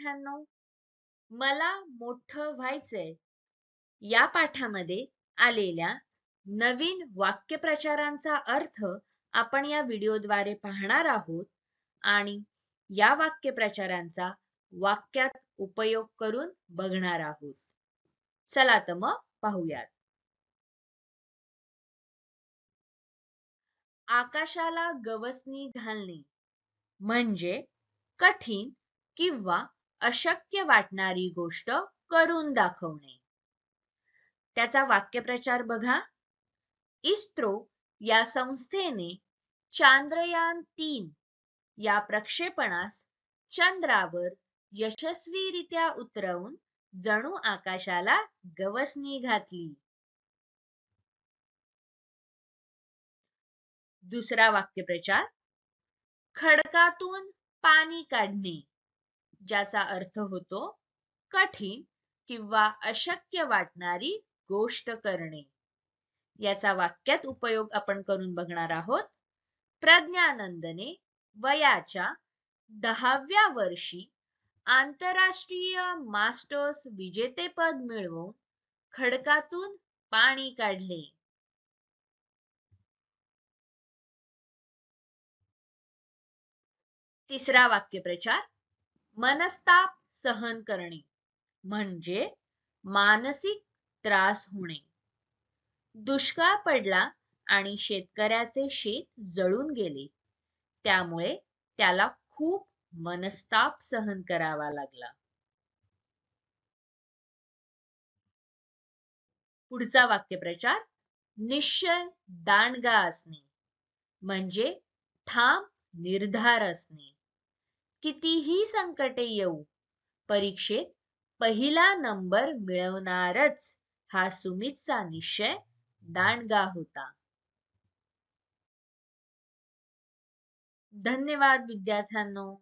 विद्यार्थ्यांनो मला मोठं व्हायचंय या पाठामध्ये आलेल्या नवीन वाक्यप्रचारांचा अर्थ आपण या व्हिडिओद्वारे पाहणार आहोत आणि या वाक्यप्रचारांचा वाक्यात उपयोग करून बघणार आहोत चला तर मग पाहूयात आकाशाला गवसणी घालणे म्हणजे कठीण किंवा अशक्य वाटणारी गोष्ट करून दाखवणे त्याचा वाक्यप्रचार बघा इस्रो या संस्थेने चांद्रयान तीन या प्रक्षेपणास चंद्रावर यशस्वीरित्या उतरवून जणू आकाशाला गवसणी घातली दुसरा वाक्यप्रचार खडकातून पाणी काढणे ज्याचा अर्थ होतो कठीण किंवा अशक्य वाटणारी गोष्ट करणे याचा वाक्यात उपयोग आपण करून बघणार आहोत प्रज्ञानंदने वयाच्या दहाव्या वर्षी आंतरराष्ट्रीय मास्टर्स विजेतेपद मिळवून खडकातून पाणी काढले तिसरा वाक्यप्रचार मनस्ताप सहन करणे म्हणजे मानसिक त्रास होणे दुष्काळ पडला आणि शेतकऱ्याचे शेत जळून गेले त्यामुळे त्याला खूप मनस्ताप सहन करावा लागला पुढचा वाक्यप्रचार निश्चय दांडगा असणे म्हणजे ठाम निर्धार असणे कितीही संकटे येऊ परीक्षेत पहिला नंबर मिळवणारच हा सुमितचा निश्चय दांडगा होता धन्यवाद विद्यार्थ्यांनो